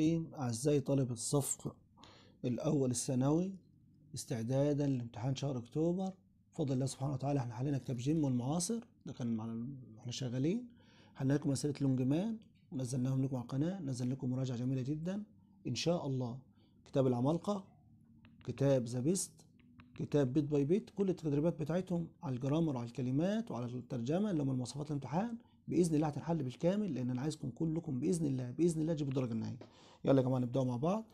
الرحيم أعزائي طلبة الصف الأول الثانوي استعدادا لامتحان شهر أكتوبر بفضل الله سبحانه وتعالى احنا حلينا كتاب جيم والمعاصر ده كان احنا شغالين حلينا لكم مسألة لونج مان ونزلناهم لكم على القناة نزل لكم مراجعة جميلة جدا إن شاء الله كتاب العمالقة كتاب ذا بيست كتاب بيت باي بيت كل التدريبات بتاعتهم على الجرامر وعلى الكلمات وعلى الترجمة اللي هم المواصفات الامتحان باذن الله هتنحل بالكامل لان انا عايزكم كلكم باذن الله باذن الله تجيبوا الدرجه النهائيه يلا يا جماعه نبداوا مع بعض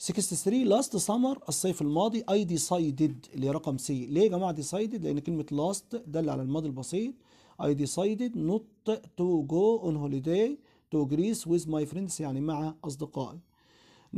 63 لاست سمر الصيف الماضي اي ديسايدد اللي هي رقم سي ليه يا جماعه ديسايدد لان كلمه لاست دل على الماضي البسيط اي ديسايدد نوت تو جو اون هوليداي تو جريس ويز ماي فريندز يعني مع اصدقائي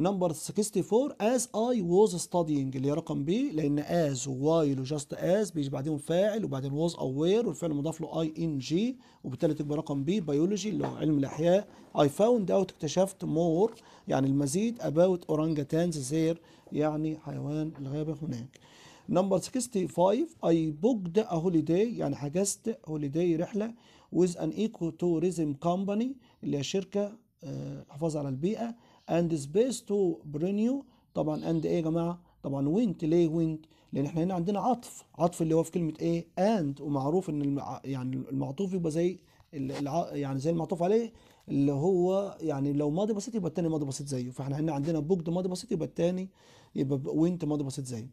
number 64 as I was studying اللي هي رقم B لأن as و while و just as بيجي بعديهم فاعل وبعدين was aware والفعل مضاف له ing وبالتالي تبقى رقم B biology اللي هو علم الأحياء I found out اكتشفت more يعني المزيد about orangutans there يعني حيوان الغابة هناك نمبر 65 I booked a holiday يعني حجزت هوليداي رحلة with an eco tourism company اللي هي شركة آه، حفاظ على البيئة اند سبيس تو برينيو طبعا اند ايه يا جماعه طبعا وينت ليه وينت لان احنا هنا عندنا عطف عطف اللي هو في كلمه ايه اند ومعروف ان المع... يعني المعطوف يبقى زي الع... يعني زي المعطوف عليه اللي هو يعني لو ماضي بسيط يبقى الثاني ماضي بسيط زيه فاحنا هنا عندنا بوكد ماضي بسيط يبقى الثاني يبقى وينت ماضي بسيط زيه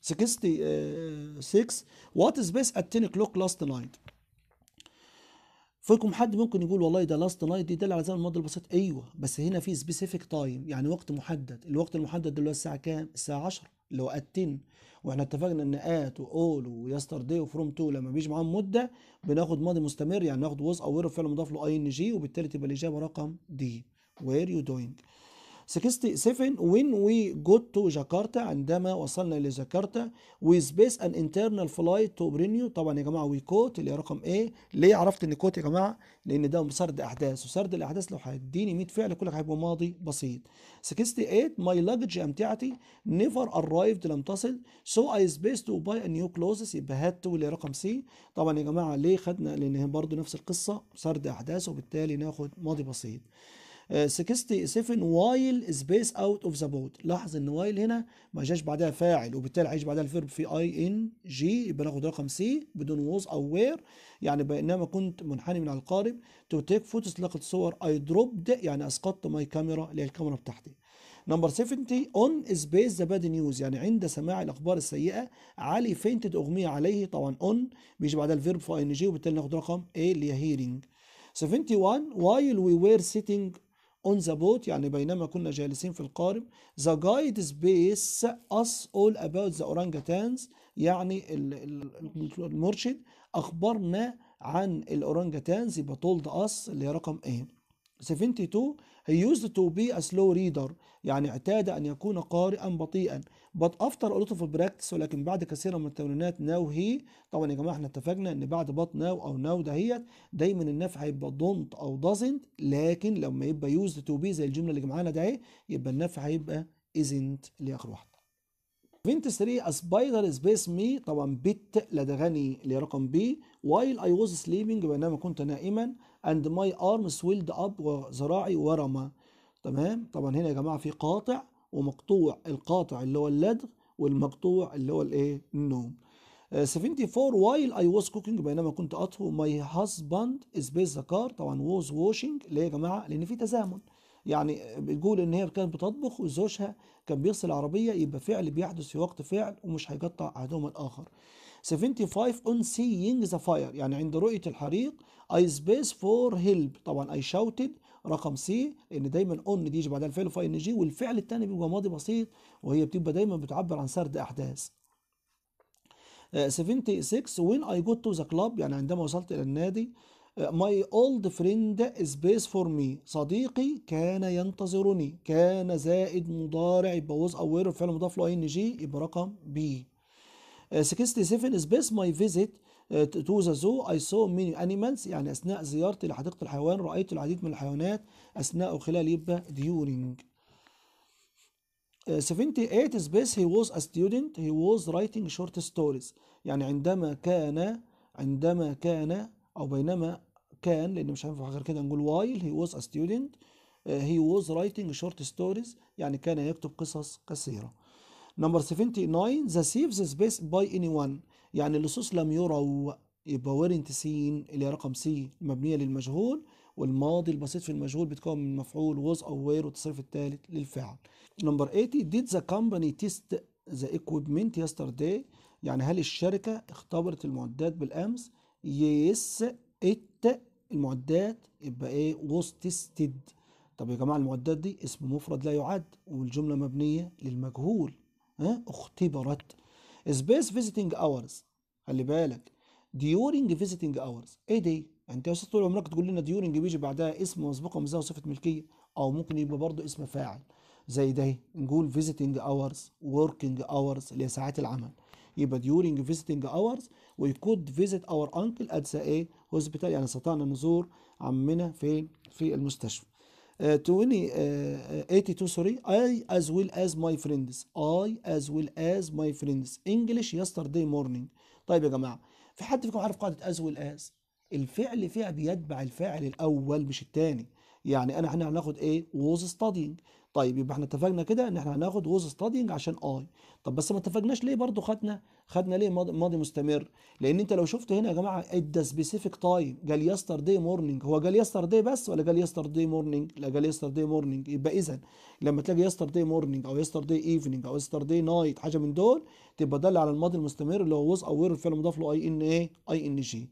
66 وات سبيس ات 10 o'clock last night فيكم حد ممكن يقول والله ده لاست نايت دي دل على زمن الماضي البسيط ايوه بس هنا في سبيسيفيك تايم يعني وقت محدد الوقت المحدد دلوقتي الساعه كام الساعه 10 اللي هو اتن واحنا اتفقنا ان ات واول ويسترداي وفروم تو لما بيجي معاهم مده بناخد ماضي مستمر يعني ناخد ووز او وير فعل مضاف له اي ان جي وبالتالي تبقى الاجابه رقم دي وير يو دوينج 67 when we got to Jakarta عندما وصلنا لجاكرتا we space an internal flight to Brinio طبعا يا جماعه we caught اللي هي رقم A ليه عرفت ان كوت يا جماعه لان ده سرد احداث وسرد الاحداث لو هيديني 100 فعل كلك هيبقى ماضي بسيط 68 my luggage امتعتي never arrived لم تصل so I spaced to buy a new clothes يبقى هات to هي رقم C طبعا يا جماعه ليه خدنا لان برضو نفس القصه سرد احداث وبالتالي ناخد ماضي بسيط 67 وايل سبيس اوت اوف ذا بوت لاحظ ان وايل هنا ما جاش بعدها فاعل وبالتالي هيجي بعدها الفيرب في اي ان جي يبقى ناخد رقم سي بدون ووز او وير يعني بينما كنت منحني من على القارب تو تيك فوتس لقط صور اي دروبد يعني اسقطت ماي كاميرا اللي هي الكاميرا بتاعتي نمبر 70 اون سبيس ذا باد نيوز يعني عند سماع الاخبار السيئه علي فينتد اغمي عليه طبعا اون بيجي بعدها الفيرب في اي ان جي وبالتالي ناخد رقم ايه اللي هي هيرينج 71 while we were sitting on the boat يعني بينما كنا جالسين في القارب the guide space us all about the orangutans يعني المرشد أخبرنا عن الأورانجتانز يبقى told us اللي هي رقم ايه 72 He used to be a slow reader يعني اعتاد أن يكون قارئا بطيئا but after a lot of practice ولكن بعد كثير من التمرينات now he طبعا يا جماعة احنا اتفقنا أن بعد but now أو now دهيت دايما النفع هيبقى don't أو doesn't لكن لما يبقى used to be زي الجملة اللي جمعنا ده يبقى النفع هيبقى isn't اللي آخر واحدة 23 a spider space me طبعا بت لدغني لرقم بي while I was sleeping بينما كنت نائما and my arms swelled up وذراعي ورمى تمام طبعا هنا يا جماعه في قاطع ومقطوع القاطع اللي هو اللدغ والمقطوع اللي هو الايه النوم 74 آه، while I was cooking بينما كنت أطهو my husband space the car طبعا was washing ليه يا جماعة لأن في تزامن يعني بتقول إن هي كانت بتطبخ وزوجها كان بيغسل العربية يبقى فعل بيحدث في وقت فعل ومش هيقطع أحدهما الآخر 75 on seeing the fire يعني عند رؤية الحريق I space for help طبعا I shouted رقم سي لان دايما on دي يجي بعدها الفعل في ان جي والفعل الثاني بيبقى ماضي بسيط وهي بتبقى دايما بتعبر عن سرد احداث 76 آه، when I got to the club يعني عندما وصلت الى النادي آه، My old friend space for me صديقي كان ينتظرني كان زائد مضارع يبقى was aware الفعل المضاف له ان جي يبقى رقم بي 67 سبيس ماي فيزيت تو ذا زو اي سو ميني انيمالز يعني اثناء زيارتي لحديقه الحيوان رايت العديد من الحيوانات اثناء وخلال يبقى ديورنج 78 سبيس هي واز ا ستودنت هي واز رايتنج شورت ستوريز يعني عندما كان عندما كان او بينما كان لان مش هينفع غير كده نقول وايل هي واز ا ستودنت هي واز رايتنج شورت ستوريز يعني كان يكتب قصص قصيره نمبر 79 ذا سيف ذا سبيس باي اني وان يعني اللصوص لم يروا يبقى ويرنت سين اللي هي رقم سي مبنيه للمجهول والماضي البسيط في المجهول بيتكون من مفعول ووز او وير والتصريف الثالث للفعل نمبر 80 did the company test the equipment yesterday يعني هل الشركة اختبرت المعدات بالأمس yes it المعدات يبقى ايه was tested طب يا جماعة المعدات دي اسم مفرد لا يعد والجملة مبنية للمجهول ها اختبرت سبيس فيزيتنج اورز خلي بالك ديورنج فيزيتنج اورز ايه دي انت يا استاذ طول عمرك تقول لنا ديورنج بيجي بعدها اسم مسبوقه ومزاه وصفه ملكيه او ممكن يبقى برضه اسم فاعل زي ده نقول فيزيتنج اورز وركينج اورز اللي هي ساعات العمل يبقى ديورنج فيزيتنج اورز وي كود فيزيت اور انكل ات ايه هوسبيتال يعني استطعنا نزور عمنا فين في المستشفى 20 uh, 82 سوري اي از ويل از ماي friends اي از ويل از ماي friends انجلش يسترداي مورنينج طيب يا جماعة في حد فيكم عارف قاعدة از ويل از الفعل فيها بيتبع الفاعل الأول مش الثاني يعني أنا احنا هناخد إيه ووز ستادينج طيب يبقى احنا اتفقنا كده ان احنا هناخد ووز ستادينج عشان اي طب بس ما اتفقناش ليه برضو خدنا خدنا ليه ماضي مستمر لان انت لو شفت هنا يا جماعه ادى سبيسيفيك تايم جال يستر دي مورنينج هو جال يستر دي بس ولا جال يستر دي مورنينج لا جال يستر دي مورنينج يبقى اذا لما تلاقي يستر دي مورنينج او يستر دي ايفنينج او يستر دي نايت حاجه من دول تبقى دل على الماضي المستمر اللي هو وز او وير الفعل المضاف له اي ان ايه اي ان جي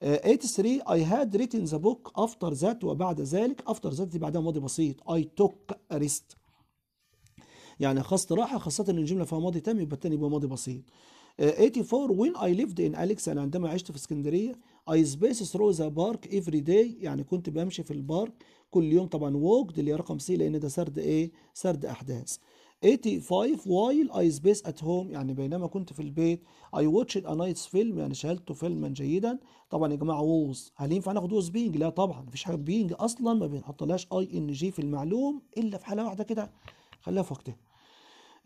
83 اي هاد ريتن ذا بوك افتر ذات وبعد ذلك افتر ذات دي بعدها ماضي بسيط اي توك ريست يعني خاصة راحة خاصة ان الجملة فيها ماضي تام يبقى التاني يبقى ماضي بسيط 84 وين اي ليفد ان اليكس انا عندما عشت في اسكندريه اي سبيس ثرو ذا بارك افري داي يعني كنت بمشي في البارك كل يوم طبعا ووكد اللي هي رقم سي لان ده سرد ايه سرد احداث 85 وايل اي سبيس ات هوم يعني بينما كنت في البيت اي واتش ا نايتس فيلم يعني شاهدت فيلما جيدا طبعا يا جماعه ووز هل ينفع ناخد ووز بينج لا طبعا مفيش حاجه بينج اصلا ما بنحطلهاش اي ان جي في المعلوم الا في حاله واحده كده خليها في وقتها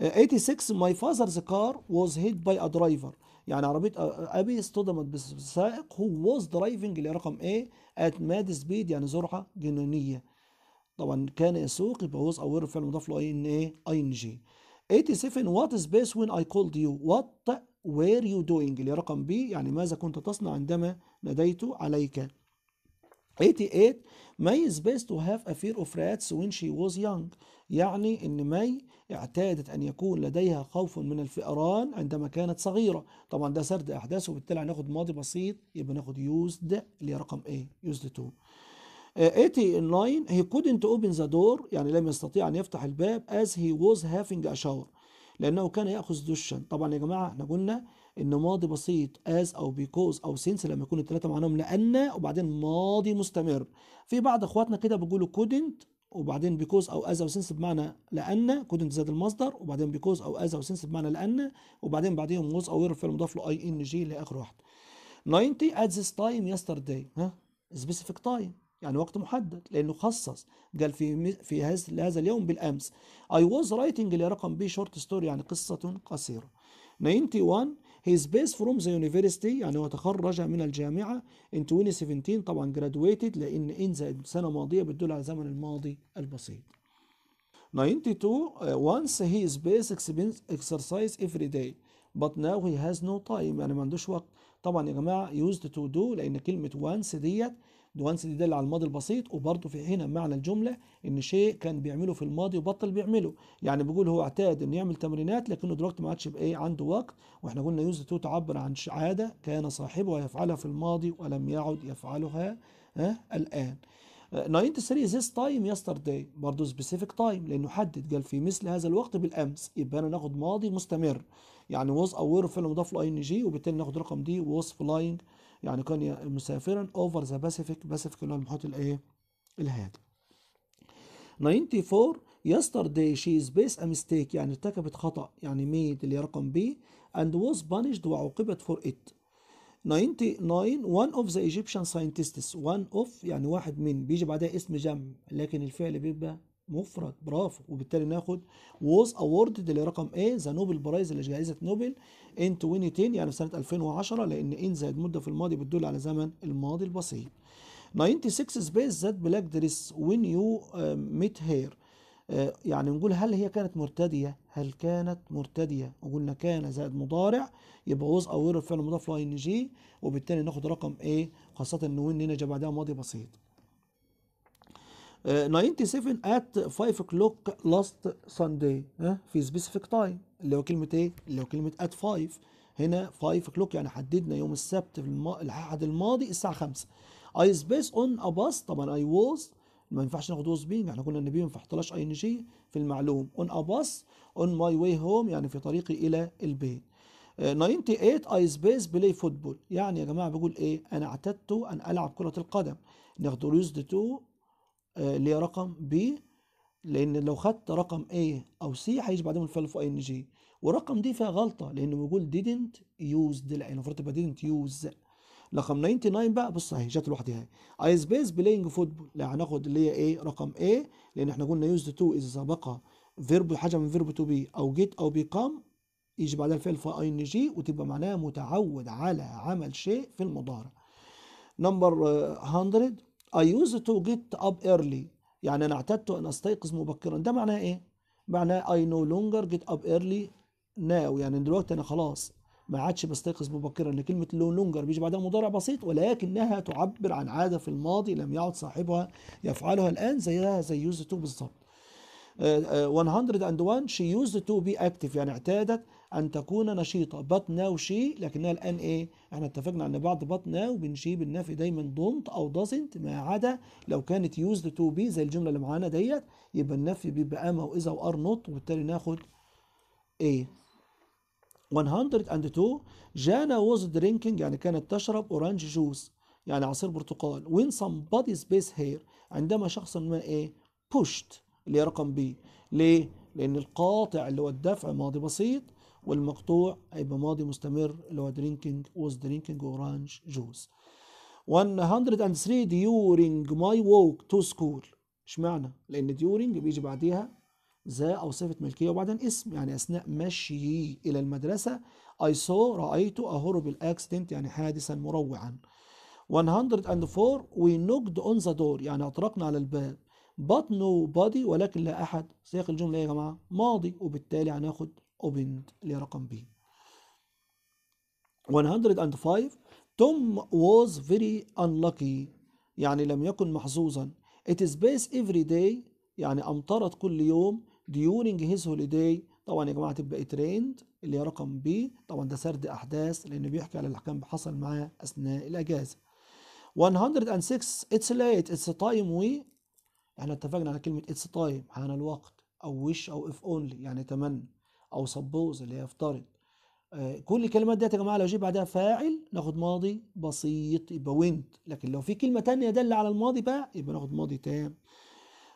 86 ماي فاذرز كار واز هيت باي ا درايفر يعني عربيه ابي اصطدمت بسائق هو واز درايفنج اللي رقم A ات ماد سبيد يعني سرعه جنونيه طبعا كان يسوق يبقى واز او فعل مضاف له ان ايه اي ان جي 87 وات سبيس وين اي كولد يو وات وير يو دوينج اللي رقم بي يعني ماذا كنت تصنع عندما ناديت عليك 88 ماي is best to have a fear of rats when she was young يعني ان ماي اعتادت أن يكون لديها خوف من الفئران عندما كانت صغيرة طبعا ده سرد أحداث وبالتالي هناخد ماضي بسيط يبقى ناخد يوزد اللي هي رقم A يوزد تو 89 آه، he couldn't open the door يعني لم يستطيع أن يفتح الباب as he was having a shower لأنه كان يأخذ دشا طبعا يا جماعة احنا قلنا إن ماضي بسيط as أو because أو since لما يكون الثلاثة معناهم لأن وبعدين ماضي مستمر في بعض إخواتنا كده بيقولوا couldn't وبعدين بيكوز او او سنس بمعنى لان كودنت زاد المصدر وبعدين بيكوز او او سنس بمعنى لان وبعدين بعديهم ووز او وير في المضاف له اي ان جي اللي هي اخر واحد 90 at this time yesterday ها سبيسيفيك تايم يعني وقت محدد لانه خصص قال في في هذا لهذا اليوم بالامس I was writing رقم بي شورت ستوري يعني قصه قصيره 91 is based فروم ذا يونيفرستي يعني هو تخرج من الجامعه ان 2017 طبعا جرادويتد لان ان زائد سنه ماضيه بتدل على زمن الماضي البسيط 92 uh, once he is based exercise every day but now he has no time يعني ما عندوش وقت طبعا يا جماعه used to do لان كلمه once ديت دوانس يدل على الماضي البسيط وبرضه في هنا معنى الجمله ان شيء كان بيعمله في الماضي وبطل بيعمله يعني بيقول هو اعتاد انه يعمل تمرينات لكنه دلوقتي ما عادش بايه عنده وقت واحنا قلنا يوز تو تعبر عن عاده كان صاحبها يفعلها في الماضي ولم يعد يفعلها ها الان 93 آه، is this time yesterday برضه سبيسيفيك تايم لانه حدد قال في مثل هذا الوقت بالامس يبقى انا ناخد ماضي مستمر يعني was aware فعل مضاف ل ان جي وبالتالي ناخد رقم دي was flying يعني كان مسافرا اوفر ذا باسيفيك باسيفيك اللي هو المحيط الايه الهادي 94 yesterday she is based a mistake يعني ارتكبت خطأ يعني ميد اللي رقم بي and was punished وعوقبت for it 99 one of the Egyptian scientists one of يعني واحد من بيجي بعدها اسم جمع لكن الفعل بيبقى مفرد برافو وبالتالي ناخد was awarded رقم A ذا نوبل برايز اللي جائزه نوبل in 2010 يعني سنه 2010 لان ان زائد مده في الماضي بتدل على زمن الماضي البسيط 96 سبيس ذات بلاك دريس وين يو ميت هير يعني نقول هل هي كانت مرتديه هل كانت مرتديه وقلنا كان زائد مضارع يبقى وز اور مضاف المضاف ان جي وبالتالي ناخد رقم A خاصه ان وين هنا جاء بعدها ماضي بسيط 97 آه، at 5 o'clock last Sunday ها في سبيسيفيك تايم اللي هو كلمة ايه؟ اللي هو كلمة at 5 هنا 5 o'clock يعني حددنا يوم السبت في الم... الأحد الماضي الساعة 5 I space on a bus طبعا I was ما ينفعش ناخد was being احنا كنا النبي ما ينفعش اي ان جي في المعلوم on a bus on my way home يعني في طريقي إلى البيت 98 اي سبيس بلاي فوتبول يعني يا جماعه بقول ايه انا اعتدت ان العب كره القدم ناخد يوزد تو اللي آه، هي رقم بي لان لو خدت رقم اي او سي هيجي بعدهم الفلف اي ان جي ورقم دي فيها غلطه لان بيقول didn't used يعني المفروض تبقى didn't use رقم 99 بقى بص اهي جت لوحدها اي سبيس بلاينج فوتبول لا هناخد اللي هي ايه رقم اي لان احنا قلنا يوزد تو اذا سبق فيرب حاجه من فيرب تو بي او جيت او بيقام يجي بعدها الفعل اي ان جي وتبقى معناها متعود على عمل شيء في المضارع نمبر 100 آه، I used to get up early يعني أنا اعتدت أن أستيقظ مبكرا ده معناه إيه؟ معناه I no longer get up early now يعني دلوقتي أنا خلاص ما عادش بستيقظ مبكرا لأن كلمة لو لونجر بيجي بعدها مضارع بسيط ولكنها تعبر عن عادة في الماضي لم يعد صاحبها يفعلها الآن زيها زي يوز تو بالظبط 101 she used to be active يعني اعتادت أن تكون نشيطة بطنا شي لكنها الآن إيه؟ احنا اتفقنا أن بعض بطنا بنشي بالنفي دايما دونت أو دازنت ما عدا لو كانت يوزد تو بي زي الجملة اللي معانا ديت يبقى النفي بيبقى أما وإذا وأر نوت وبالتالي ناخد إيه؟ 102 جانا was drinking يعني كانت تشرب أورانج جوس يعني عصير برتقال when بادي سبيس here عندما شخص ما إيه؟ pushed اللي هي رقم بي ليه؟ لأن القاطع اللي هو الدفع ماضي بسيط والمقطوع هيبقى ماضي مستمر اللي هو drinking was drinking orange juice 103 during my walk to school اشمعنى؟ لأن during بيجي بعديها ذا أو صفة ملكية وبعدين اسم يعني أثناء مشيي إلى المدرسة I saw رأيت a horrible يعني حادثا مروعا 104 we knocked on the door يعني أطرقنا على الباب but nobody ولكن لا أحد سياق الجملة إيه يا جماعة ماضي وبالتالي هناخد opened لرقم B 105 توم was very unlucky يعني لم يكن محظوظا it is based every day يعني أمطرت كل يوم during his holiday طبعا يا جماعة تبقى تريند اللي هي رقم بي طبعا ده سرد أحداث لأنه بيحكي على الأحكام حصل معاه أثناء الأجازة 106 it's late it's time we احنا يعني اتفقنا على كلمة it's time حان الوقت أو wish أو if only يعني تمنى او سبوز اللي هي افترض آه، كل الكلمات ديت يا جماعه لو جه بعدها فاعل ناخد ماضي بسيط يبقى وينت لكن لو في كلمه تانية دل على الماضي بقى يبقى ناخد ماضي تام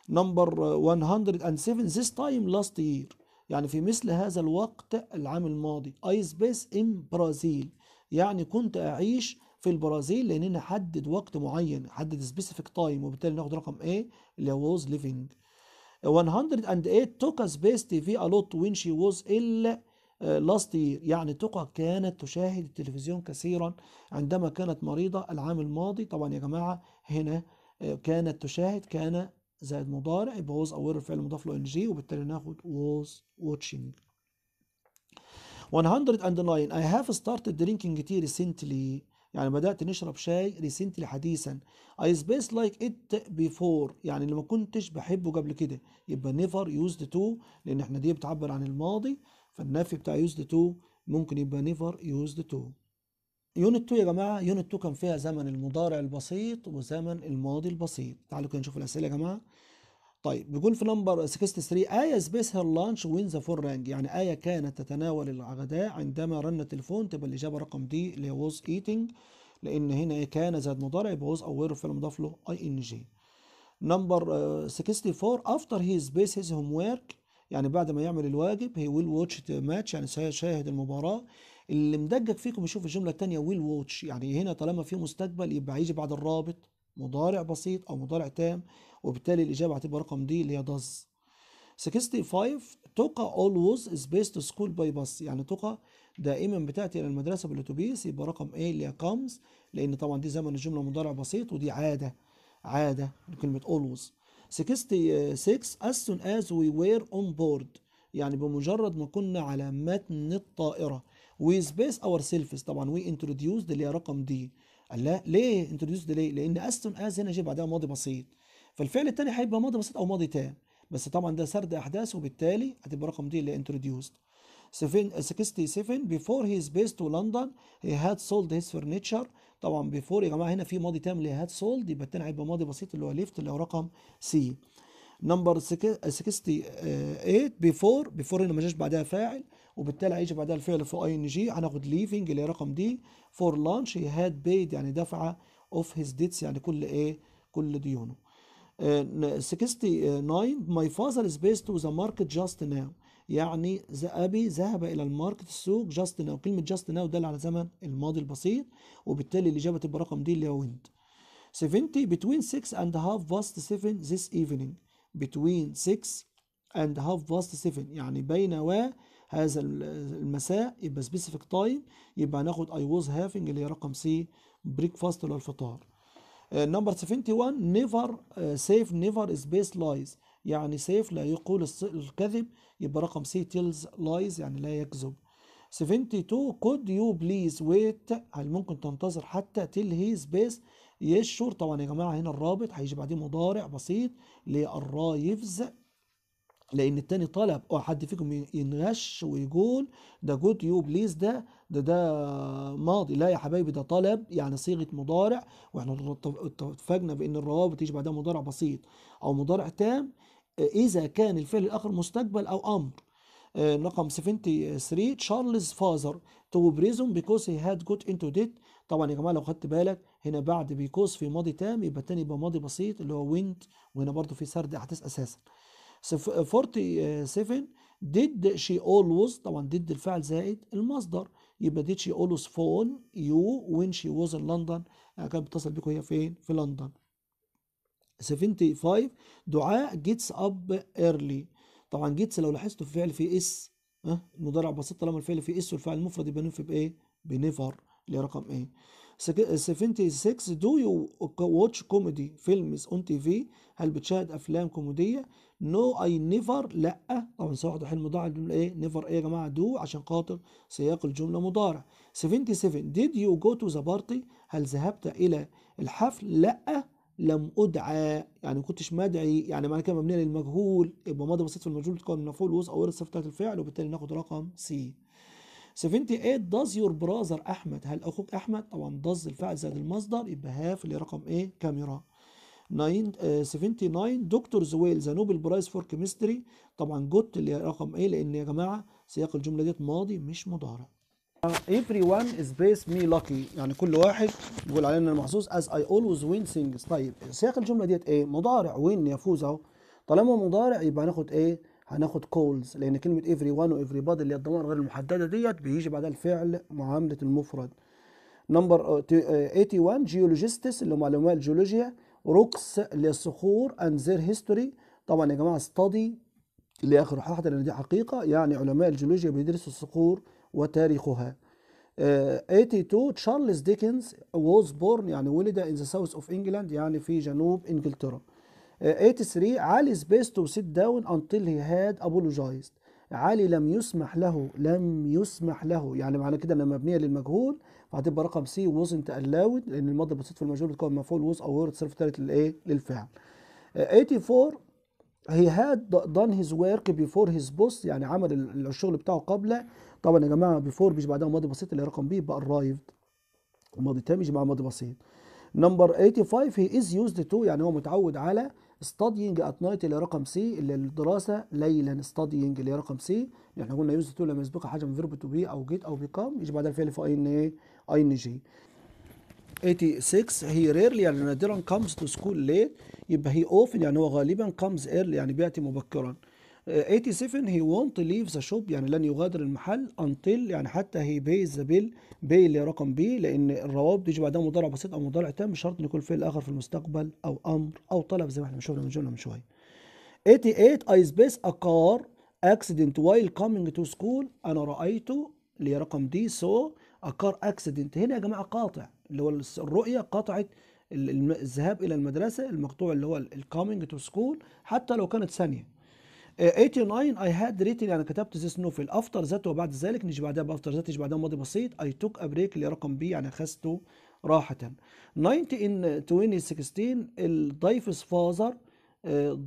نمبر 107 this time last year يعني في مثل هذا الوقت العام الماضي I space in Brazil يعني كنت أعيش في البرازيل لأن أنا حدد وقت معين حدد سبيسيفيك تايم وبالتالي ناخد رقم A اللي هو ووز ليفينج 108 took سبيس تي TV a lot when she was ill last year يعني توكا كانت تشاهد التلفزيون كثيرا عندما كانت مريضة العام الماضي طبعا يا جماعة هنا آه، كانت تشاهد كان زائد مضارع يبقى was aware فعل مضاف له ان جي وبالتالي ناخد was watching 109 I have started drinking tea recently يعني بدأت نشرب شاي ريسنتلي حديثا I space like it before يعني اللي ما كنتش بحبه قبل كده يبقى never used to لأن احنا دي بتعبر عن الماضي فالنفي بتاع used to ممكن يبقى never used to يونت 2 يا جماعة يونت 2 كان فيها زمن المضارع البسيط وزمن الماضي البسيط تعالوا كده نشوف الأسئلة يا جماعة طيب بيقول في نمبر 63 آية هير لانش وين ذا فور رانج يعني آية كانت تتناول الغداء عندما رن التليفون تبقى طيب، الإجابة رقم دي اللي هي ووز ايتنج لأن هنا إيه، كان زاد مضارع يبقى ووز أو وير فعل مضاف له أي إن جي نمبر 64 افتر هي سبيس هيز هوم ورك يعني بعد ما يعمل الواجب هي ويل واتش ماتش يعني سيشاهد المباراه اللي مدقق فيكم يشوف الجمله الثانيه ويل واتش يعني هنا طالما في مستقبل يبقى هيجي بعد الرابط مضارع بسيط أو مضارع تام وبالتالي الإجابة هتبقى رقم دي اللي هي does 65 توكا always is based to school by bus يعني توكا دائما بتأتي إلى المدرسة بالأتوبيس يبقى رقم A اللي هي comes لأن طبعا دي زمن الجملة مضارع بسيط ودي عادة عادة كلمة always 66 as soon as we were on board يعني بمجرد ما كنا على متن الطائرة we space ourselves طبعا we introduced اللي هي رقم دي قال لا ليه دي ليه؟ لان استون از هنا جه بعدها ماضي بسيط فالفعل الثاني هيبقى ماضي بسيط او ماضي تام بس طبعا ده سرد احداث وبالتالي هتبقى رقم دي اللي انتروديوس 67 هي از بيست تو لندن هي هاد سولد هيز فرنتشر طبعا بيفور يا جماعه هنا في ماضي تام اللي هاد سولد يبقى الثاني هيبقى ماضي بسيط اللي هو ليفت اللي هو رقم سي نمبر 68 بيفور بيفور هنا ما جاش بعدها فاعل وبالتالي هيجي بعدها الفعل في اي ان جي هناخد ليفنج اللي هي رقم دي فور لانش هي هاد بيد يعني دفع اوف هيز ديتس يعني كل ايه كل ديونه 69 ماي فازر سبيس تو ذا ماركت جاست ناو يعني ابي ذهب الى الماركت السوق جاست ناو كلمه جاست ناو دل على زمن الماضي البسيط وبالتالي الاجابه تبقى رقم دي اللي هو ويند 70 between 6 and half past 7 this evening between 6 and half past 7 يعني بين و هذا المساء يبقى سبيسيفيك تايم يبقى هناخد اي ووز هافينج اللي هي رقم سي بريك فاست اللي هو الفطار نمبر 71 نيفر سيف نيفر سبيس لايز يعني سيف لا يقول الكذب يبقى رقم سي تيلز لايز يعني لا يكذب 72 كود يو بليز ويت هل ممكن تنتظر حتى تيل هي سبيس يشور طبعا يا جماعه هنا الرابط هيجي بعديه مضارع بسيط للرايفز لان التاني طلب اه حد فيكم ينغش ويقول ده جود يو بليز ده ده ده ماضي لا يا حبايبي ده طلب يعني صيغه مضارع واحنا اتفقنا بان الروابط يجي بعدها مضارع بسيط او مضارع تام آه، اذا كان الفعل الاخر مستقبل او امر آه، رقم 73 تشارلز فازر تو بريزون بيكوز هي هاد جوت انتو ديت طبعا يا جماعه لو خدت بالك هنا بعد بيكوز في ماضي تام يبقى التاني يبقى ماضي بسيط اللي هو وينت وهنا برضه في سرد احداث اساسا 47 did she always طبعا did الفعل زائد المصدر يبقى did she always phone you when she was in London يعني كانت بتتصل بيك وهي فين في لندن 75 دعاء gets up early طبعا gets لو لاحظتوا في فعل في اس آه، المضارع بسيط طالما الفعل في اس والفعل المفرد يبقى ننفي بايه بنفر اللي رقم ايه 76 دو يو واتش كوميدي فيلمز اون تي في هل بتشاهد افلام كوميديه نو اي نيفر لا طبعا سواء واحد حين مضاعف الجمله ايه نيفر ايه يا جماعه دو عشان خاطر سياق الجمله مضارع 77 ديد يو جو تو ذا بارتي هل ذهبت الى الحفل لا لم ادعى يعني ما كنتش مدعي يعني معنى كده مبنيه للمجهول يبقى ماضي بسيط في المجهول بتكون مفعول وس او ورث صفه الفعل وبالتالي ناخد رقم سي 78 إيه، does your brother احمد هل اخوك احمد طبعا does الفعل زائد المصدر يبقى هاف اللي رقم ايه كاميرا 79 آه، دكتور زويل ذا نوبل برايز فور كيمستري طبعا جوت اللي رقم ايه لان يا جماعه سياق الجمله ديت ماضي مش مضارع everyone is بيس me lucky يعني كل واحد بيقول علينا ان محظوظ as I always win things طيب سياق الجمله ديت ايه مضارع وين يفوز اهو طالما مضارع يبقى هناخد ايه هناخد كولز لان كلمه every وان وافري بادي اللي هي الضمائر غير المحدده ديت بيجي بعدها الفعل معامله المفرد نمبر 81 جيولوجيستس اللي هم علماء الجيولوجيا روكس للصخور اند زير هيستوري طبعا يا جماعه ستادي لاخر واحده لان دي حقيقه يعني علماء الجيولوجيا بيدرسوا الصخور وتاريخها Uh, 82 تشارلز ديكنز ووز بورن يعني ولد ان ذا ساوث اوف انجلاند يعني في جنوب انجلترا 83 علي سبيس تو سيت داون انتل هي هاد ابولوجايزد علي لم يسمح له لم يسمح له يعني معنى كده انها مبنيه للمجهول فهتبقى رقم سي وزنت الاود لان الماضي البسيط في المجهول بتكون مفعول وز او ورد صرف ثالث للايه للفعل 84 هي هاد دان هيز ورك بيفور هيز بوس يعني عمل الشغل بتاعه قبل طبعا يا جماعه بيفور مش بعدها ماضي بسيط اللي رقم بي يبقى ارايفد الماضي تام مش مع ماضي بسيط نمبر 85 هي از يوزد تو يعني هو متعود على studying at night اللي رقم سي اللي الدراسه ليلا studying اللي رقم سي اللي احنا قلنا يوز تو لما يسبقها حاجه من فيرب تو بي او جيت او بيكام يجي بعدها الفعل في ان ايه اي ان جي 86 هي ريرلي يعني نادرا comes to school late يبقى هي often يعني هو غالبا comes early يعني بياتي مبكرا 87 هي وونت ليف ذا شوب يعني لن يغادر المحل انتل يعني حتى هي he ذا بيل bill اللي رقم بي لأن الروابط بيجي بعدها مضارع بسيط أو مضارع تام مش شرط إن يكون فعل آخر في المستقبل أو أمر أو طلب زي ما احنا شفنا من جملة من شوية 88 اي سبيس ا كار اكسيدنت وايل كامينج تو سكول أنا رأيته اللي هي رقم دي سو ا كار اكسيدنت هنا يا جماعة قاطع اللي هو الرؤية قطعت الذهاب الى المدرسه المقطوع اللي هو الكامينج تو سكول حتى لو كانت ثانيه 89 آه، I had written يعني كتبت ذيس نوفل after ذات وبعد ذلك نيجي بعدها بافتر ذات نيجي بعدها ماضي بسيط I took a break اللي رقم بي يعني خسته راحه 90 in 2016 الضيف's father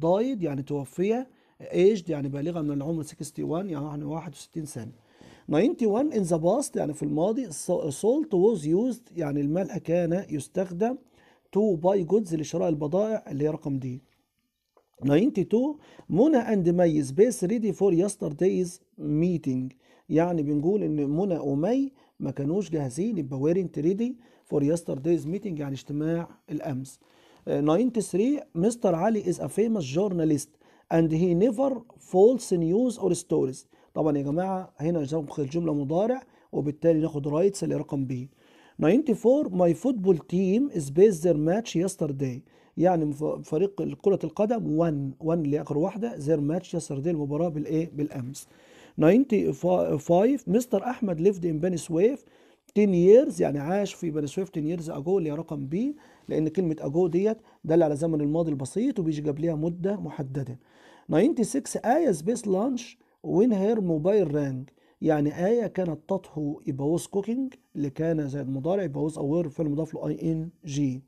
died يعني توفي aged يعني بالغه من العمر 61 يعني 61 سنه 91 in the past يعني في الماضي salt was used يعني الملح كان يستخدم to buy goods لشراء البضائع اللي هي رقم دي 92 منى اند مي سبيس ريدي فور يستردايز ميتنج يعني بنقول ان منى ومي ما كانوش جاهزين يبقى ويرنت ريدي فور يستردايز ميتنج يعني اجتماع الامس 93 آه، مستر علي از ا فيمس جورناليست اند هي نيفر فولس نيوز اور ستوريز طبعا يا جماعه هنا ناخد الجمله مضارع وبالتالي ناخد رايتس لرقم بي 94 ماي فوتبول تيم از بيز ذير ماتش يسترداي يعني فريق كرة القدم 1 1 لاخر واحدة زير ماتش يسر دي المباراة بالايه بالامس 95 مستر احمد ليفد ان بني سويف 10 ييرز يعني عاش في بني سويف 10 ييرز أجو اللي هي رقم بي لان كلمه اجو ديت دل على زمن الماضي البسيط وبيجي جاب ليها مده محدده 96 ايه سبيس لانش وين هير موبايل رانج يعني آية كانت تطهو يبوظ كوكينج اللي كان زي المضارع يبوظ أوير في المضاف له أي إن جي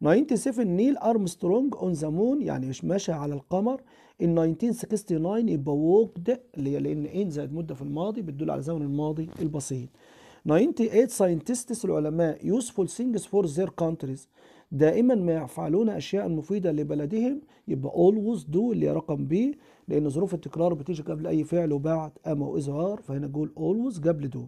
97 نيل ارمسترونج اون ذا مون يعني مش ماشي على القمر ان 1969 يبقى ووكد اللي لان ان زائد مده في الماضي بتدل على زمن الماضي البسيط 98 ساينتستس العلماء يوسفول سينجز فور ذير كونتريز دائما ما يفعلون اشياء مفيده لبلدهم يبقى اولويز دو اللي رقم بي لان ظروف التكرار بتيجي قبل اي فعل وبعد اما واظهار فهنا نقول اولويز قبل دو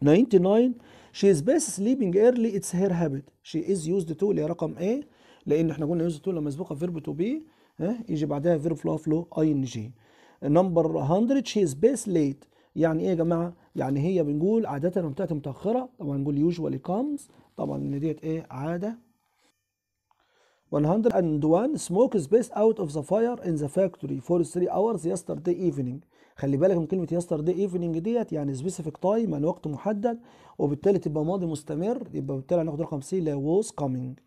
99 She is best sleeping early it's her habit. She is used to اللي رقم A لأن احنا قلنا used to لما مسبوقة فيرب to be ها يجي بعدها فيرب لو فلو ing. Number نمبر 100 she is best late يعني ايه يا جماعة؟ يعني هي بنقول عادة لما بتأتي متأخرة طبعا نقول usually comes طبعا ان ديت ايه عادة 101 smoke is best out of the fire in the factory for 3 hours yesterday evening خلي بالك من كلمه يستر دي ايفنينج ديت يعني سبيسيفيك تايم يعني وقت محدد وبالتالي تبقى ماضي مستمر يبقى بالتالي هناخد رقم سي اللي ووز كامينج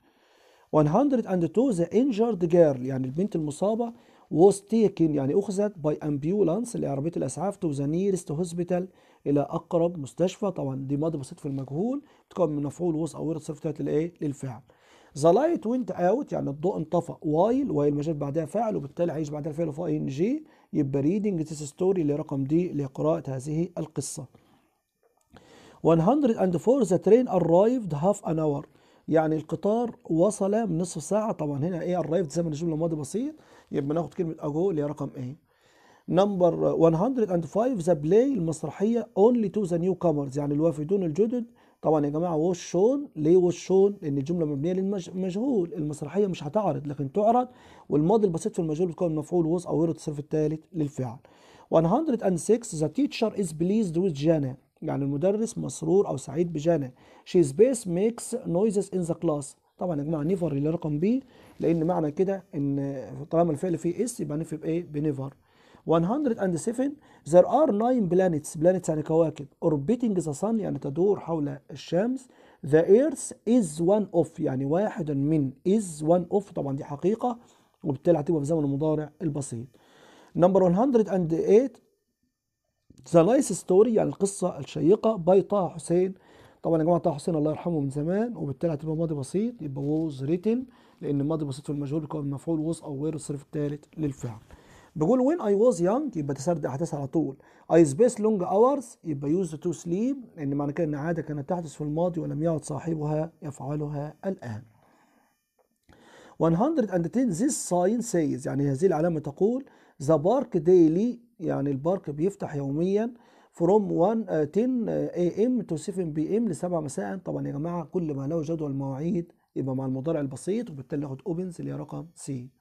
102 ذا انجرد جيرل يعني البنت المصابه ووز تيكن يعني أخذت باي أمبيولانس اللي عربية الإسعاف تو ذا نيرست هوسبيتال إلى أقرب مستشفى طبعا دي ماضي بسيط في المجهول بتكون من مفعول ووز أو ورد صرف الايه للفعل ذا لايت وينت اوت يعني الضوء انطفى وايل وايل ما مجال بعدها فاعل وبالتالي هيجي بعدها الفعل فا ان جي يبقى reading this story لرقم دي لقراءة هذه القصة 104 the train arrived half an hour يعني القطار وصل من نصف ساعة طبعا هنا ايه arrived ما الجملة ماضي بسيط يبقى ناخد كلمة ago رقم ايه نمبر 105 ذا بلاي المسرحية اونلي تو ذا نيو كامرز يعني الوافدون الجدد طبعا يا جماعه وش شون ليه وش شون لان الجمله مبنيه للمجهول المسرحيه مش هتعرض لكن تعرض والماضي البسيط في المجهول بتكون مفعول وز او ورد الصرف الثالث للفعل 106 ذا تيشر از بليزد وذ جانا يعني المدرس مسرور او سعيد بجانا شي سبيس ميكس نويزز ان ذا كلاس طبعا يا جماعه نيفر اللي رقم بي لان معنى كده ان طالما الفعل فيه اس يبقى نفي بايه بنيفر 107 there are nine planets planets يعني كواكب orbiting the sun يعني تدور حول الشمس the earth is one of يعني واحد من is one of طبعا دي حقيقة وبالتالي هتبقى في زمن المضارع البسيط number 108 ذا لايس ستوري يعني القصة الشيقة باي طه حسين طبعا يا جماعة طه حسين الله يرحمه من زمان وبالتالي هتبقى ماضي بسيط يبقى ووز ريتن لأن ماضي بسيط في المجهول بيكون مفعول ووز أو غير الصرف الثالث للفعل بيقول وين اي واز يونج يبقى تسرد احداث على طول اي سبيس لونج اورز يبقى يوز تو سليب لان معنى كده ان عاده كانت تحدث في الماضي ولم يعد صاحبها يفعلها الان 110 this sign says يعني هذه العلامة تقول the park daily يعني البارك بيفتح يوميا from 1 uh, 10 uh, a.m. to 7 p.m. 7 مساء طبعا يا جماعة كل ما له جدول مواعيد يبقى مع المضارع البسيط وبالتالي ناخد opens اللي هي رقم سي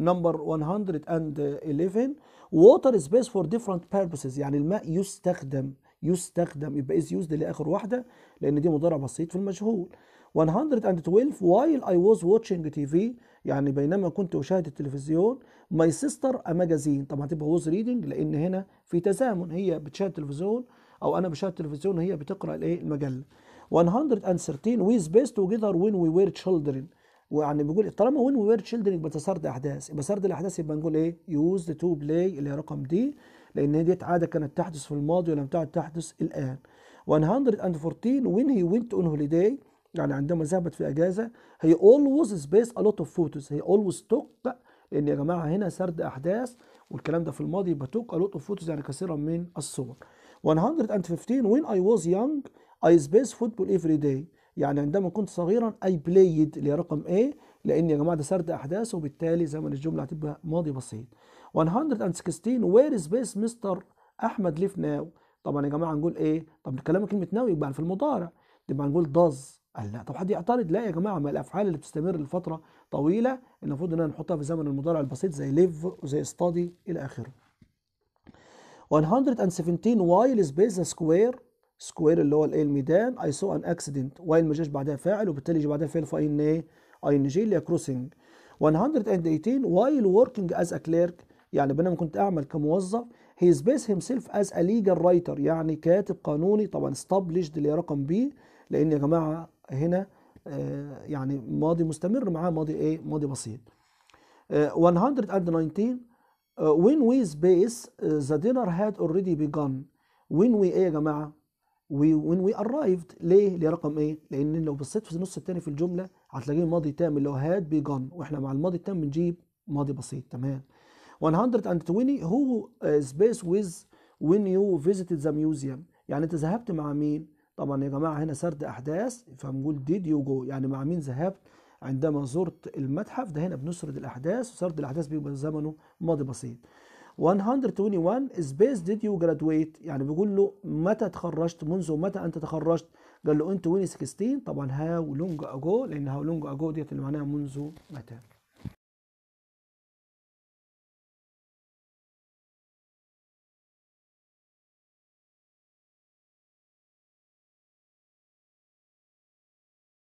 نمبر 111 water is based for different purposes يعني الماء يستخدم يستخدم يبقى is used لاخر واحده لان دي مضارع بسيط في المجهول 112 while I was watching TV يعني بينما كنت أشاهد التلفزيون my sister a magazine طبعا هتبقى was reading لأن هنا في تزامن هي بتشاهد التلفزيون أو أنا بشاهد التلفزيون وهي بتقرأ الإيه المجلة 113 we spaced together when we were children ويعني بيقول إيه، طالما وين وي وير تشيلدرن يبقى سرد احداث يبقى سرد الاحداث يبقى نقول ايه يوز تو بلاي اللي هي رقم دي لان ديت عاده كانت تحدث في الماضي ولم تعد تحدث الان 114 وين هي وينت اون هوليداي يعني عندما ذهبت في اجازه هي اولويز سبيس ا لوت اوف فوتوز هي اولويز توك لان يا جماعه هنا سرد احداث والكلام ده في الماضي يبقى توك ا لوت اوف فوتوز يعني كثيرا من الصور 115 وين اي واز يونج اي سبيس فوتبول افري داي يعني عندما كنت صغيرا اي بلايد اللي رقم ايه لأن يا جماعة ده سرد أحداث وبالتالي زمن الجملة هتبقى ماضي بسيط 116 وير از بيس مستر أحمد ليف ناو طبعا يا جماعة هنقول إيه؟ طب الكلام كلمة ناو يبقى في المضارع يبقى هنقول داز قال لا طب حد يعترض لا يا جماعة ما الأفعال اللي بتستمر لفترة طويلة المفروض إن نحطها في زمن المضارع البسيط زي ليف وزي ستادي إلى آخره 117 وايل سبيس سكوير سكوير اللي هو الايه الميدان اي سو ان اكسيدنت واي ما جاش بعدها فاعل وبالتالي يجي بعدها فعل فاين ايه اي ان جي اللي هي كروسنج 118 وايل وركينج از ا كليرك يعني بينما كنت اعمل كموظف هي سبيس هيم سيلف از ا ليجل رايتر يعني كاتب قانوني طبعا استبلشد اللي هي رقم بي لان يا جماعه هنا آه، يعني ماضي مستمر معاه ماضي ايه ماضي بسيط 119 آه، آه، when we space the dinner had already begun when we ايه يا جماعه وين وي ارايفد ليه لرقم ايه لان لو بصيت في النص الثاني في الجمله هتلاقيه ماضي تام اللي هو هاد بيجن واحنا مع الماضي التام بنجيب ماضي بسيط تمام 120 هو سبيس ويز وين يو فيزيتد ذا ميوزيوم يعني انت ذهبت مع مين طبعا يا جماعه هنا سرد احداث فبنقول ديد يو جو يعني مع مين ذهبت عندما زرت المتحف ده هنا بنسرد الاحداث وسرد الاحداث بيبقى زمنه ماضي بسيط 121 based did you graduate يعني بيقول له متى تخرجت منذ متى انت تخرجت قال له انت 2016 طبعا هاو لونج اجو لان هاو لونج اجو ديت اللي معناها منذ متى